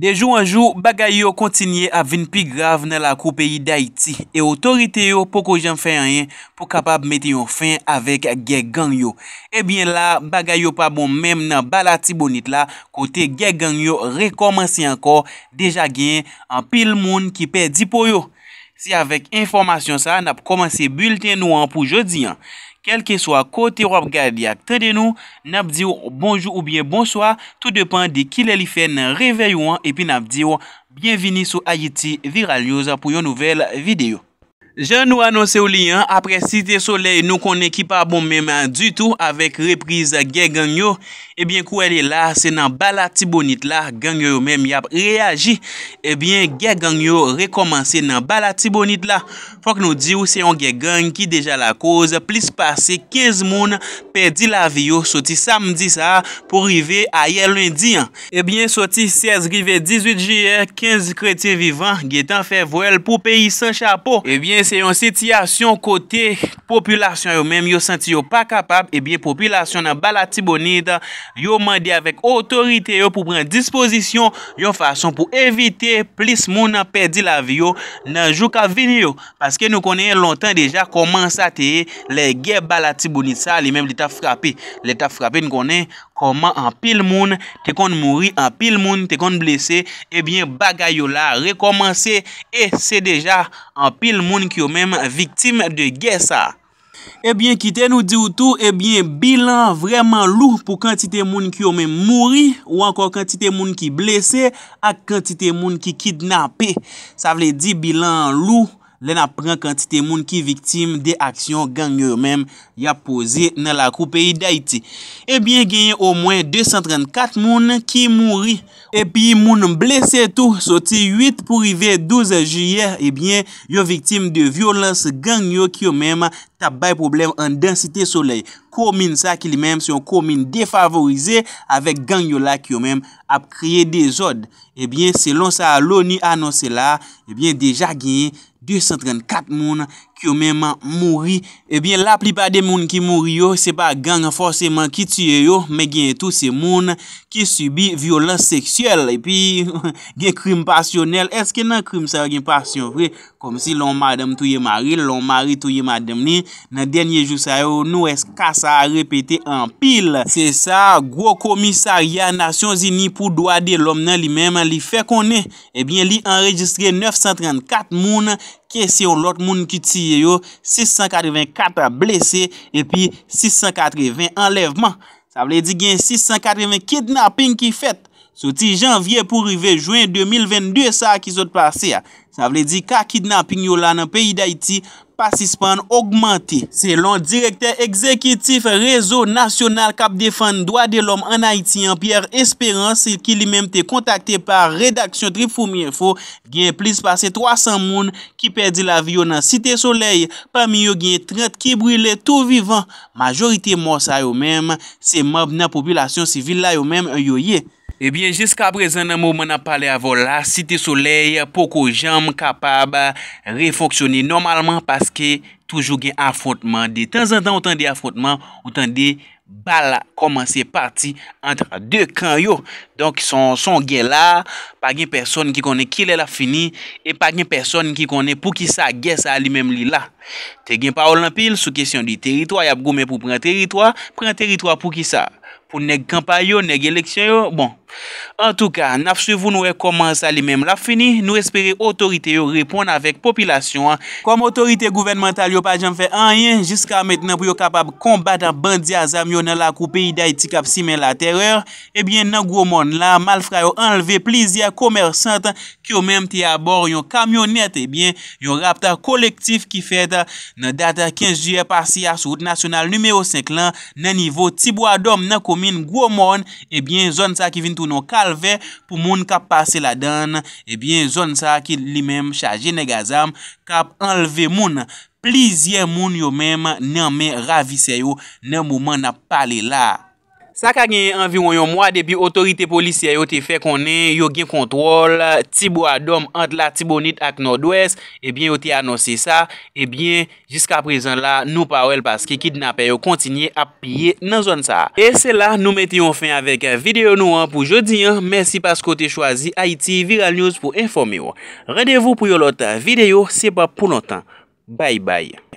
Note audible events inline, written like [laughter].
Dejou anjou, bagay yo kontinye avin pi grav nan la koupeyi da iti. E otorite yo poko jen fè anjen pou kapab meten yon fèn avèk gèk gang yo. Ebyen la, bagay yo pa bon menm nan balati bonit la kote gèk gang yo rekomansi anko deja gen an pil moun ki pè di po yo. Si avèk informasyon sa, nap komanse bulten nou an pou jodi an. Kelke swa kote wap gadi ak te denou, nap diw bonjou ou bien bon swa, tout depan di ki lè li fè nan reveyou an, epi nap diw, bienvini sou Ayiti Viralyouza pou yon nouvel videyo. Jan nou anonsè ou li an, apre sitè soley nou konè ki pa bon mèman du tout avèk repriz gè gangyo ebyen kou elè e la, se nan balati bonit la, gangyo mèm yap reagi, ebyen gè gangyo rekomansè nan balati bonit la, fòk nou di ou se yon gè gang ki deja la koz, plis pase 15 moun, pedi la viyo, soti samdi sa, pou rive a yè lundi an, ebyen soti 16 rive 18 jè, 15 kretye vivan, gè tan fè vòl pou peyi san chapo, ebyen Se yon sityasyon kote Populasyon yo men yo senti yo pa kapab Ebyen eh populasyon nan bala tibonida Yo mandi avek otorite yo Pou pren dispozisyon Yo fason pou evite Plis moun nan perdi la vi yo Nan jou ka vi yo Paske nou konen lontan deja Koman sa teye le ge bala tibonida Sa li men lita frapi Lita frapi nou konen Koman an pil moun te kon mouri, an pil moun te kon blese, ebyen bagay yo la rekomansi e se deja an pil moun ki yo menm viktim de gesa. Ebyen kite nou di woutou, ebyen bilan vreman lou pou kantite moun ki yo menm mouri ou ankon kantite moun ki blese ak kantite moun ki kidnapi. Sa vle di bilan lou. Len apren kantite moun ki viktim de aksyon gangyo mèm ya pose nan la koupèyi d'Aiti. Ebyen genye o mwen 234 moun ki mouri epi moun blese tou. Soti 8 pou rive 12 juyer ebyen yo viktim de violans gangyo ki yo mèm. ta bay problem an densite soley. Koumine sa ki li menm se yon koumine defavorize avek gang yo la ki yo menm ap kriye de zod. Ebyen, selon sa louni anonsela, ebyen deja genye 234 mounan kyo menman mouri, ebyen la plipa de moun ki mouri yo, se pa gangan foseman ki tsye yo, me gen tout se moun, ki subi violans seksyel, e pi [laughs] gen krim pasyonel, eske nan krim sa gen pasyon vre, kom si lon madem touye mari, lon mari touye madem ni, nan denye jou sa yo, nou eska sa repete an pil, se sa, gwo komisari ya Nasyon Zini, pou doade lom nan li menman li fe konen, ebyen li enregistre 934 moun, Kese yon lot moun ki tiye yo, 684 blese, epi 680 enlevman. Sa vle di gen 680 kidnapping ki fet. Soti janvye pou rive juen 2022 sa akizot pase ya. Sa vle di ka kidnapping yo la nan peyi da iti, pasispan augmenti. Selon direkter ekzekitif rezo nasyonal kap defan doa de lom an Haitian, Pierre Esperance, ki li menm te kontakte par redaksyon Tri Foumi Info, gen plis pase 300 moun ki perdi la vyo nan site solei, pa mi yo gen 30 ki brile tou vivan. Majorite mors ay ou menm, se mob nan popilasyon sivil la yo menm yo ye. Ebyen, jiska prezen nan mou man ap pale avola, site soley, pokou jam kapab refoksyoni normalman paske toujou gen afotman. De tan zan tan ou tan de afotman, ou tan de bala koman se parti antra de kan yo. Donk son gen la, pa gen person ki konen kil el afini e pa gen person ki konen pou ki sa gen sa li mem li la. Te gen pa olampil, sou kesyon di teritwa, yap gome pou pren teritwa, pren teritwa pou ki sa. Pou neg kampay yo, neg eleksyon yo, bon. En tou ka, nafsevou nou e koman sa li mem la fini, nou espere otorite yo repon avèk popilasyon. Kom otorite gouvenmantal yo pa jan fè an yen, jiska mètnen pou yo kapab kombat bandia zam yo nan la koupi iday tikap simen la terer, ebyen nan gwo moun la, malfra yo anleve plizi ya komersant ki yo mem ti abor yon kamyonet, ebyen yon raptar kolektif ki fèd nan data 15 juye par si ya soute nasyonal numeyo 5 lan, nan nivou tibwa dom nan komin gwo moun, ebyen eh zon sa ki vinto. nou kalve pou moun kap pase la dan ebyen eh zon sa ki li mem chaje negazam kap enleve moun. Plizye moun yo mem nan men ravise yo nan mouman nap pale la. Sa ka gen yon environ yon mwa, depi otorite polisya yo te fe konen, yo gen kontrol, tibou adom ant la tibounit ak Nord-Ouest, ebyen yo te anonsi sa, ebyen, jiska prezen la, nou pa wèl paske kidnapè yo kontinye ap piye nan zon sa. E se la, nou meti yon fin avèk videyo nou an pou jodi an, mersi paske o te chwazi Haiti Viral News pou informe yo. Rendevou pou yon lota videyo, se pa pou lontan. Bay bay.